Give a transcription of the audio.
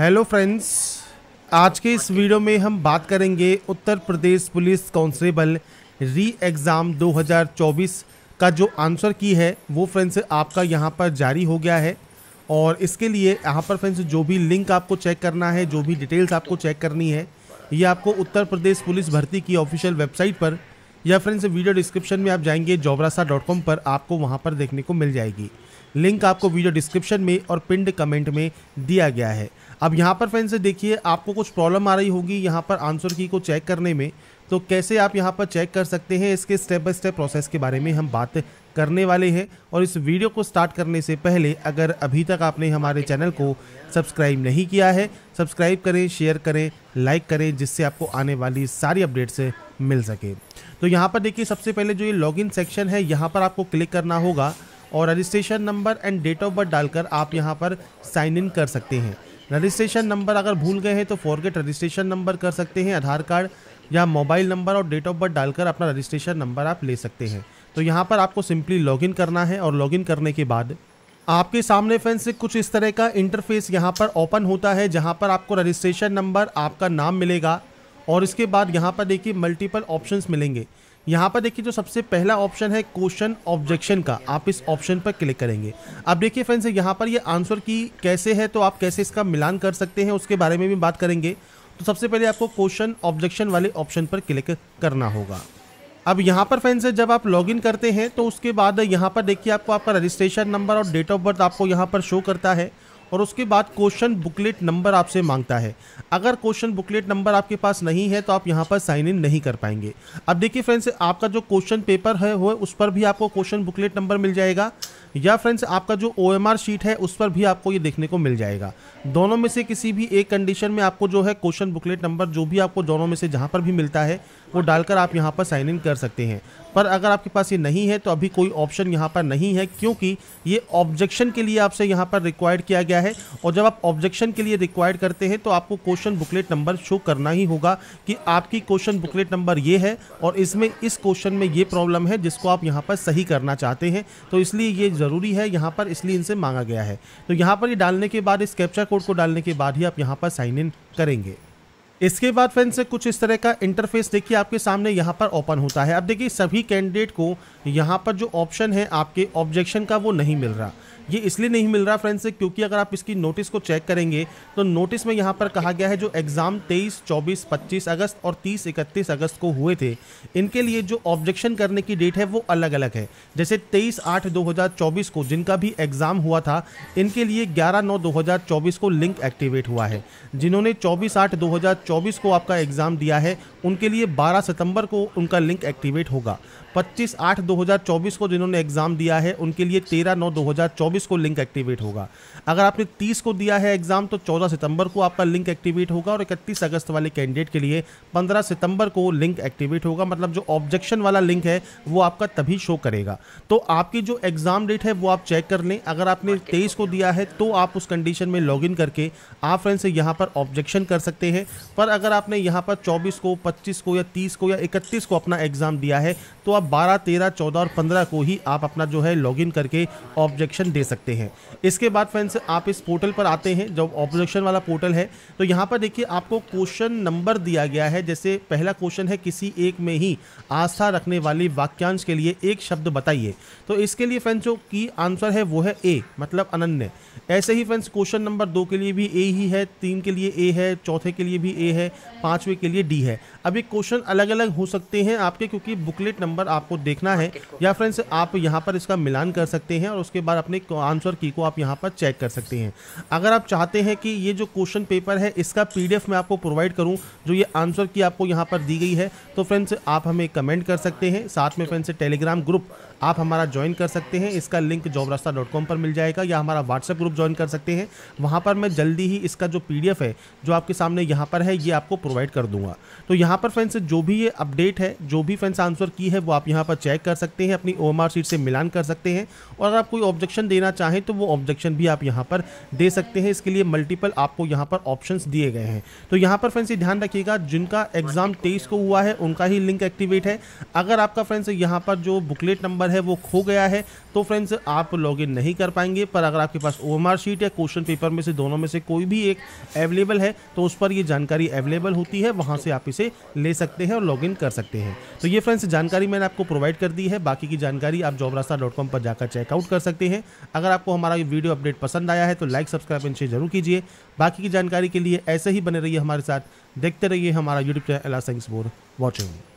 hello friends आज के इस वीडियो में हम बात करेंगे Uttar Pradesh police constable re exam 2024 का जो आंसर की है वो फ्रेंड्स आपका यहाँ पर जारी हो गया है और इसके लिए यहाँ पर फ्रेंड्स जो भी लिंक आपको चेक करना है जो भी डिटेल्स आपको चेक करनी है ये आपको उत्तर प्रदेश पुलिस भर्ती की ऑफिशियल वेबसाइट पर या फ्रेंड्स वीडियो डिस्क्रिप्शन में आप जाएंगे जोबरासा पर आपको वहाँ पर देखने को मिल जाएगी लिंक आपको वीडियो डिस्क्रिप्शन में और पिंड कमेंट में दिया गया है अब यहाँ पर फ्रेंड्स देखिए आपको कुछ प्रॉब्लम आ रही होगी यहाँ पर आंसर की को चेक करने में तो कैसे आप यहाँ पर चेक कर सकते हैं इसके स्टेप बाय स्टेप प्रोसेस के बारे में हम बात करने वाले हैं और इस वीडियो को स्टार्ट करने से पहले अगर अभी तक आपने हमारे चैनल को सब्सक्राइब नहीं किया है सब्सक्राइब करें शेयर करें लाइक करें जिससे आपको आने वाली सारी अपडेट्स मिल सके तो यहाँ पर देखिए सबसे पहले जो ये लॉगिन सेक्शन है यहाँ पर आपको क्लिक करना होगा और registration number and date of birth डालकर आप यहाँ पर साइन इन कर सकते हैं रजिस्ट्रेशन नंबर अगर भूल गए हैं तो फॉरगेट रजिस्ट्रेशन नंबर कर सकते हैं आधार कार्ड या मोबाइल नंबर और डेट ऑफ बर्थ डालकर अपना रजिस्ट्रेशन नंबर आप ले सकते हैं तो यहाँ पर आपको सिंपली लॉगिन करना है और लॉगिन करने के बाद आपके सामने से कुछ इस तरह का इंटरफेस यहाँ पर ओपन होता है जहाँ पर आपको रजिस्ट्रेशन नंबर आपका नाम मिलेगा और इसके बाद यहाँ पर देखिए मल्टीपल ऑप्शंस मिलेंगे यहाँ पर देखिए जो सबसे पहला ऑप्शन है क्वेश्चन ऑब्जेक्शन का आप इस ऑप्शन पर क्लिक करेंगे अब देखिए फ्रेंड्स यहाँ पर ये आंसर की कैसे है तो आप कैसे इसका मिलान कर सकते हैं उसके बारे में भी बात करेंगे तो सबसे पहले आपको क्वेश्चन ऑब्जेक्शन वाले ऑप्शन पर क्लिक करना होगा अब यहाँ पर फ्रेंड्स जब आप लॉगिन करते हैं तो उसके बाद यहाँ पर देखिए आपको आपका रजिस्ट्रेशन नंबर और डेट ऑफ बर्थ आपको यहाँ पर शो करता है और उसके बाद क्वेश्चन बुकलेट नंबर आपसे मांगता है अगर क्वेश्चन बुकलेट नंबर आपके पास नहीं है तो आप यहाँ पर साइन इन नहीं कर पाएंगे अब देखिए फ्रेंड्स आपका जो क्वेश्चन पेपर है वो उस पर भी आपको क्वेश्चन बुकलेट नंबर मिल जाएगा या फ्रेंड्स आपका जो ओ शीट है उस पर भी आपको ये देखने को मिल जाएगा दोनों में से किसी भी एक कंडीशन में आपको जो है क्वेश्चन बुकलेट नंबर जो भी आपको दोनों में से जहाँ पर भी मिलता है वो डालकर आप यहाँ पर साइन इन कर सकते हैं पर अगर आपके पास ये नहीं है तो अभी कोई ऑप्शन यहाँ पर नहीं है क्योंकि ये ऑब्जेक्शन के लिए आपसे यहाँ पर रिक्वायर्ड किया गया है और जब आप ऑब्जेक्शन के लिए रिक्वायर्ड करते हैं तो आपको क्वेश्चन बुकलेट नंबर शो करना ही होगा कि आपकी क्वेश्चन बुकलेट नंबर ये है और इसमें इस क्वेश्चन में ये प्रॉब्लम है जिसको आप यहाँ पर सही करना चाहते हैं तो इसलिए ये ज़रूरी है यहाँ पर इसलिए इनसे मांगा गया है तो यहाँ पर ये डालने के बाद इस कैप्चा कोड को डालने के बाद ही आप यहाँ पर साइन इन करेंगे इसके बाद फ्रेंड्स कुछ इस तरह का इंटरफेस देखिए आपके सामने यहाँ पर ओपन होता है अब देखिए सभी कैंडिडेट को यहाँ पर जो ऑप्शन है आपके ऑब्जेक्शन का वो नहीं मिल रहा ये इसलिए नहीं मिल रहा फ्रेंड्स क्योंकि अगर आप इसकी नोटिस को चेक करेंगे तो नोटिस में यहाँ पर कहा गया है जो एग्ज़ाम 23, 24, 25 अगस्त और 30, 31 अगस्त को हुए थे इनके लिए जो ऑब्जेक्शन करने की डेट है वो अलग अलग है जैसे 23 आठ 2024 को जिनका भी एग्ज़ाम हुआ था इनके लिए 11 नौ 2024 को लिंक एक्टिवेट हुआ है जिन्होंने चौबीस आठ दो को आपका एग्ज़ाम दिया है उनके लिए बारह सितम्बर को उनका लिंक एक्टिवेट होगा पच्चीस आठ दो हज़ार चौबीस को जिन्होंने एग्ज़ाम दिया है उनके लिए तेरह नौ दो हज़ार चौबीस को लिंक एक्टिवेट होगा अगर आपने तीस को दिया है एग्ज़ाम तो चौदह सितंबर को आपका लिंक एक्टिवेट होगा और इकतीस अगस्त वाले कैंडिडेट के लिए पंद्रह सितंबर को लिंक एक्टिवेट होगा मतलब जो ऑब्जेक्शन वाला लिंक है वो आपका तभी शो करेगा तो आपकी जो एग्ज़ाम डेट है वो आप चेक कर लें अगर आपने तेईस को दिया है तो आप उस कंडीशन में लॉग करके आप फ्रेंड से यहाँ पर ऑब्जेक्शन कर सकते हैं पर अगर आपने यहाँ पर चौबीस को पच्चीस को या तीस को या इकतीस को अपना एग्ज़ाम दिया है तो आप 12, 13, 14 और 15 को ही आप अपना जो है लॉगिन करके ऑब्जेक्शन दे सकते हैं इसके बाद फ्रेंड्स आप इस पोर्टल पर आते हैं जब ऑब्जेक्शन वाला पोर्टल है तो यहाँ पर देखिए आपको क्वेश्चन नंबर दिया गया है जैसे पहला क्वेश्चन है किसी एक में ही आस्था रखने वाली वाक्यांश के लिए एक शब्द बताइए तो इसके लिए फ्रेंड्स जो की आंसर है वो है ए मतलब अनन्य ऐसे ही फ्रेंड्स क्वेश्चन नंबर दो के लिए भी ए ही है तीन के लिए ए है चौथे के लिए भी ए है पाँचवें के लिए डी है अब क्वेश्चन अलग अलग हो सकते हैं आपके क्योंकि बुकलेट नंबर नंबर आपको देखना है या फ्रेंड्स आप यहाँ पर इसका मिलान कर सकते हैं और उसके बाद अपने आंसर की को आप यहाँ पर चेक कर सकते हैं अगर आप चाहते हैं कि ये जो क्वेश्चन पेपर है इसका पी मैं आपको प्रोवाइड करूँ जो ये आंसर की आपको यहाँ पर दी गई है तो फ्रेंड्स आप हमें कमेंट कर सकते हैं साथ में फ्रेंड्स टेलीग्राम ग्रुप आप हमारा ज्वाइन कर सकते हैं इसका link job Rasta dot com पर मिल जाएगा या हमारा व्हाट्सएप ग्रुप ज्वाइन कर सकते हैं वहाँ पर मैं जल्दी ही इसका जो पी है जो आपके सामने यहाँ पर है ये आपको प्रोवाइड कर दूंगा तो यहाँ पर फ्रेंड्स जो भी ये अपडेट है जो भी फ्रेंड्स आंसर की है वो आप यहाँ पर चेक कर सकते हैं अपनी ओ शीट से मिलान कर सकते हैं और अगर आप कोई ऑब्जेक्शन देना चाहें तो वो ऑब्जेक्शन भी आप यहाँ पर दे सकते हैं इसके लिए मल्टीपल आपको यहाँ पर ऑप्शन दिए गए हैं तो यहाँ पर फ्रेंड्स ये ध्यान रखिएगा जिनका एग्ज़ाम तेईस को हुआ है उनका ही लिंक एक्टिवेट है अगर आपका फ्रेंड्स यहाँ पर जो बुकलेट नंबर है वो खो गया है तो फ्रेंड्स आप लॉग नहीं कर पाएंगे पर अगर आपके पास ओ शीट या क्वेश्चन पेपर में से दोनों में से कोई भी एक अवेलेबल है तो उस पर ये जानकारी अवेलेबल होती है वहां से आप इसे ले सकते हैं और लॉगिन कर सकते हैं तो ये फ्रेंड्स जानकारी मैंने आपको प्रोवाइड कर दी है बाकी की जानकारी आप जॉब रास्ता डॉट कॉम पर जाकर चेकआउट कर सकते हैं अगर आपको हमारा ये वीडियो अपडेट पसंद आया है तो लाइक सब्सक्राइब एंड शेयर जरूर कीजिए बाकी की जानकारी के लिए ऐसे ही बने रहिए हमारे साथ देखते रहिए हमारा यूट्यूब चैनल अला साइंस बोर्ड वॉचिंग